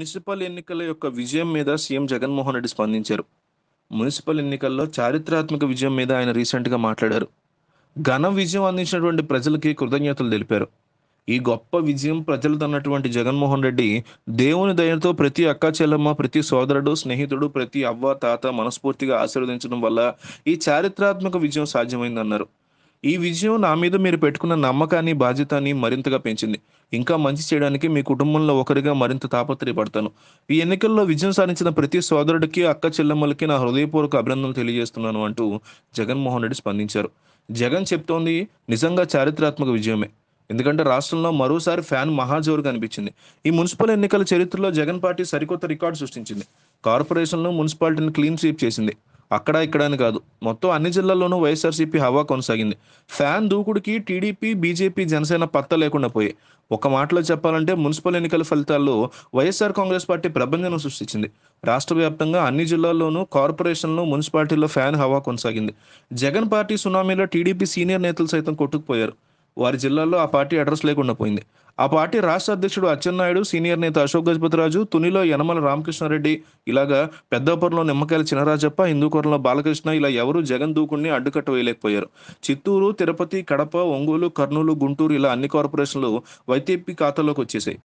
municipal ఎన్నికల యొక్క విజయం మీద సీఎం జగన్మోహన్ రెడ్డి స్పందించారు మున్సిపల్ ఎన్నికల్లో చారిత్రాత్మక విజయం మీద ఆయన రీసెంట్గా మాట్లాడారు ఘన విజయం అందించినటువంటి ప్రజలకి కృతజ్ఞతలు తెలిపారు ఈ గొప్ప విజయం ప్రజలు తన్నటువంటి జగన్మోహన్ రెడ్డి దేవుని దయతో ప్రతి అక్క చెల్లమ్మ ప్రతి సోదరుడు స్నేహితుడు ప్రతి అవ్వ తాత మనస్ఫూర్తిగా ఆశీర్వదించడం వల్ల ఈ చారిత్రాత్మక విజయం సాధ్యమైందన్నారు ఈ విజయం నా మీద మీరు పెట్టుకున్న నమ్మకాన్ని బాధ్యతని మరింతగా పెంచింది ఇంకా మంచి చేయడానికి మీ కుటుంబంలో ఒకరిగా మరింత తాపత్రయపడతాను ఈ ఎన్నికల్లో విజయం సాధించిన ప్రతి సోదరుడికి అక్క చెల్లెమ్మలకి నా హృదయపూర్వక అభినందనలు తెలియజేస్తున్నాను అంటూ జగన్మోహన్ రెడ్డి స్పందించారు జగన్ చెప్తోంది నిజంగా చారిత్రాత్మక విజయమే ఎందుకంటే రాష్ట్రంలో మరోసారి ఫ్యాన్ మహాజోరు కనిపించింది ఈ మున్సిపల్ ఎన్నికల చరిత్రలో జగన్ పార్టీ సరికొత్త రికార్డు సృష్టించింది కార్పొరేషన్లో మున్సిపాలిటీని క్లీన్ స్వీప్ చేసింది అక్కడ ఇక్కడ అని కాదు మొత్తం అన్ని జిల్లాల్లోనూ వైఎస్ఆర్సీపీ హవా కొనసాగింది ఫ్యాన్ దూకుడికి టీడీపీ బీజేపీ జనసేన పత్త లేకుండా పోయి ఒక మాటలో చెప్పాలంటే మున్సిపల్ ఎన్నికల ఫలితాల్లో వైఎస్ఆర్ కాంగ్రెస్ పార్టీ ప్రబంధనం సృష్టించింది రాష్ట్ర వ్యాప్తంగా అన్ని జిల్లాల్లోనూ కార్పొరేషన్లో మున్సిపాలిటీల్లో ఫ్యాన్ హవా కొనసాగింది జగన్ పార్టీ సునామీలో టీడీపీ సీనియర్ నేతలు సైతం కొట్టుకుపోయారు వారి జిల్లాల్లో ఆ పార్టీ అడ్రస్ లేకుండా పోయింది ఆ పార్టీ రాష్ట్ర అధ్యక్షుడు అచ్చెన్నాయుడు సీనియర్ నేత అశోక్ గజపతిరాజు తునిలో యనమల రామకృష్ణారెడ్డి ఇలాగా పెద్దాపురంలో నిమ్మకాయల చినరాజప్ప హిందూకూరంలో బాలకృష్ణ ఇలా ఎవరు జగన్ దూకుడిని అడ్డుకట్ట వేయలేకపోయారు చిత్తూరు తిరుపతి కడప ఒంగోలు కర్నూలు గుంటూరు ఇలా అన్ని కార్పొరేషన్లు వైసీపీ ఖాతాలోకి వచ్చేసాయి